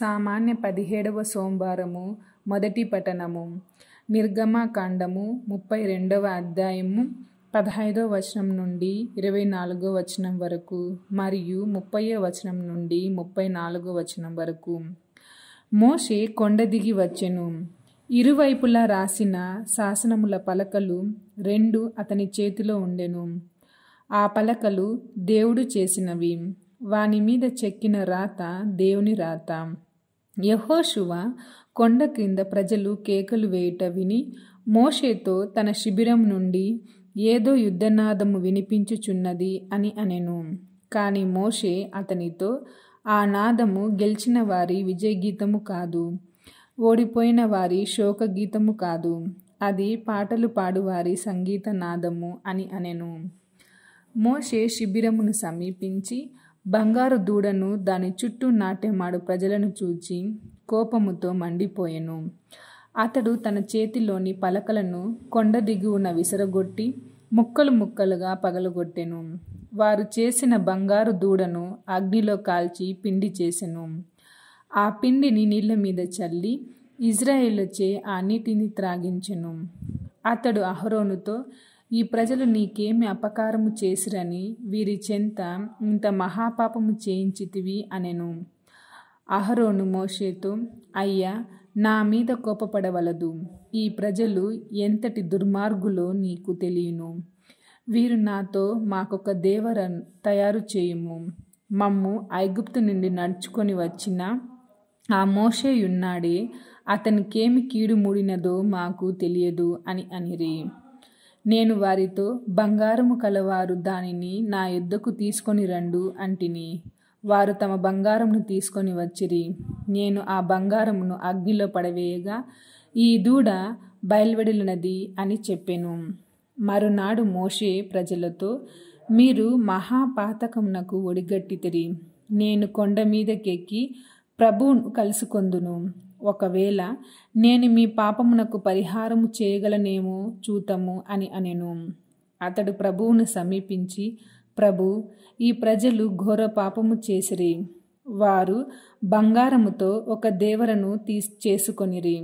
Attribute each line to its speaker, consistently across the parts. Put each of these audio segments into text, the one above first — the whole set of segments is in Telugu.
Speaker 1: సామాన్య పదిహేడవ సోమవారము మొదటి పఠనము నిర్గమాకాండము ముప్పై రెండవ అధ్యాయము పదహైదవ వచనం నుండి ఇరవై నాలుగో వచనం వరకు మరియు ముప్పై వచనం నుండి ముప్పై నాలుగో వచనం వరకు మోషే కొండ దిగి వచ్చెను ఇరువైపులా రాసిన శాసనముల పలకలు రెండు అతని చేతిలో ఉండెను ఆ పలకలు దేవుడు చేసినవి వాని మీద చెక్కిన రాత దేవుని రాత యహోశువ కొండ క్రింద ప్రజలు కేకలు వేయుట విని మోషేతో తన శిబిరం నుండి ఏదో యుద్ధనాదము వినిపించుచున్నది అని అనెను కానీ మోషే అతనితో ఆ నాదము గెలిచిన వారి విజయ గీతము కాదు ఓడిపోయిన వారి శోక గీతము కాదు అది పాటలు పాడువారి సంగీత నాదము అని అనెను మోషే శిబిరమును సమీపించి బంగారు దూడను దాని చుట్టూ నాటేమాడు ప్రజలను చూచి కోపముతో మండిపోయెను అతడు తన చేతిలోని పలకలను కొండ దిగువన విసరగొట్టి ముక్కలు ముక్కలుగా పగలగొట్టెను వారు చేసిన బంగారు దూడను అగ్నిలో కాల్చి పిండి చేసెను ఆ పిండిని నీళ్ళ మీద చల్లి ఇజ్రాయేళ్లచే ఆ నీటిని త్రాగించెను అతడు అహరోనుతో ఈ ప్రజలు నీకేమి అపకారము చేసిరని వీరి చెంత ఇంత మహాపాపము చేయించితివి అనెను అహరోను మోషేతో అయ్యా నా మీద కోపపడవలదు ఈ ప్రజలు ఎంతటి దుర్మార్గులో నీకు తెలియను వీరు నాతో మాకొక దేవర తయారు చేయము మమ్ము ఐగుప్తు నుండి నడుచుకొని వచ్చిన ఆ మోషేయున్నాడే అతనికేమి కీడు మూడినదో మాకు తెలియదు అని అనిరి నేను వారితో బంగారము కలవారు దానిని నా యొద్దకు తీసుకొని రండు అంటిని వారు తమ బంగారమును తీసుకొని వచ్చిరి నేను ఆ బంగారమును అగ్నిలో పడవేయగా ఈ దూడ బయలువెడిలినది అని చెప్పెను మరునాడు మోషే ప్రజలతో మీరు మహాపాతకమునకు ఒడిగట్టితిరి నేను కొండ మీదకెక్కి ప్రభువును కలుసుకొందును ఒకవేళ నేను మీ పాపమునకు పరిహారము చేయగలనేమో చూతము అని అనెను అతడు ప్రభువును సమీపించి ప్రభు ఈ ప్రజలు ఘోర పాపము చేసిరి వారు బంగారముతో ఒక దేవరను తీసి చేసుకొనిరి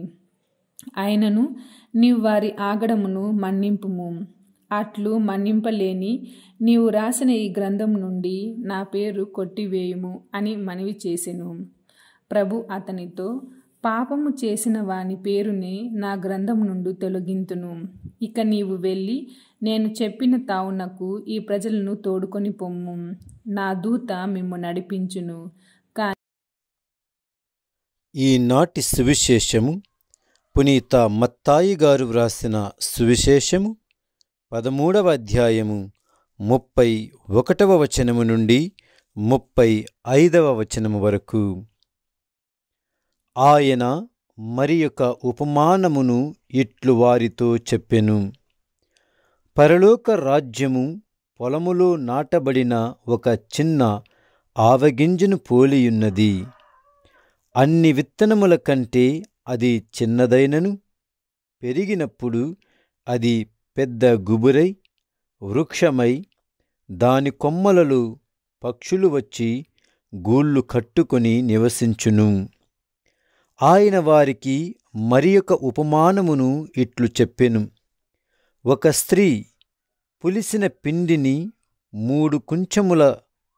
Speaker 1: ఆయనను నీవు వారి ఆగడమును మన్నింపుము అట్లు మన్నింపలేని నీవు రాసిన ఈ గ్రంథం నుండి నా పేరు కొట్టివేయుము అని మనవి చేసెను ప్రభు అతనితో పాపము చేసిన వాని పేరునే నా గ్రంథం నుండి తొలగింతును ఇక నీవు వెళ్ళి నేను చెప్పిన తావునకు ఈ ప్రజలను తోడుకొని పొమ్ము నా దూత మిమ్ము నడిపించును
Speaker 2: ఈనాటి సువిశేషము పునీత మత్తాయి గారు వ్రాసిన సువిశేషము పదమూడవ అధ్యాయము ముప్పై ఒకటవ వచనము నుండి ముప్పై ఐదవ వచనము వరకు ఆయన మరి యొక్క ఉపమానమును ఇట్లు వారితో చెప్పెను పరలోక రాజ్యము పొలములో నాటబడిన ఒక చిన్న ఆవగింజను పోలియున్నది అన్ని విత్తనముల కంటే అది చిన్నదైనను పెరిగినప్పుడు అది పెద్ద గుబురై వృక్షమై దాని కొమ్మలలో పక్షులు వచ్చి గూళ్ళు కట్టుకొని నివసించును ఆయన వారికి మరి ఉపమానమును ఇట్లు చెప్పెను ఒక స్త్రీ పులిసిన పిండిని మూడు కుంచముల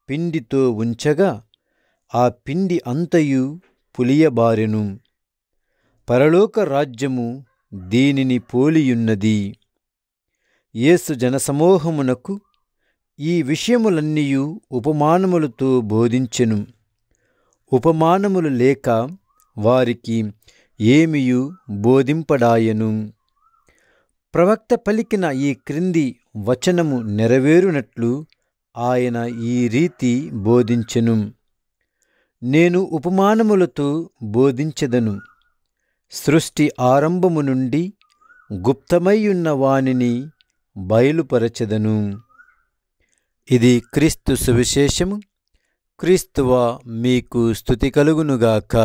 Speaker 2: పిండితో ఉంచగా ఆ పిండి అంతయు పులియబారెను పరలోక రాజ్యము దీనిని పోలియున్నది యేసు జనసమూహమునకు ఈ విషయములన్నీయు ఉపమానములతో బోధించెను ఉపమానములు లేక వారికి ఏమియు బోధింపడాయను ప్రవక్త పలికిన ఈ క్రింది వచనము నెరవేరునట్లు ఆయన ఈ రీతి బోధించెను నేను ఉపమానములతో బోధించదను సృష్టి ఆరంభము నుండి గుప్తమైయున్న వానిని బయలుపరచెదను ఇది క్రీస్తు సువిశేషము క్రీస్తువా మీకు స్థుతి కలుగునుగాక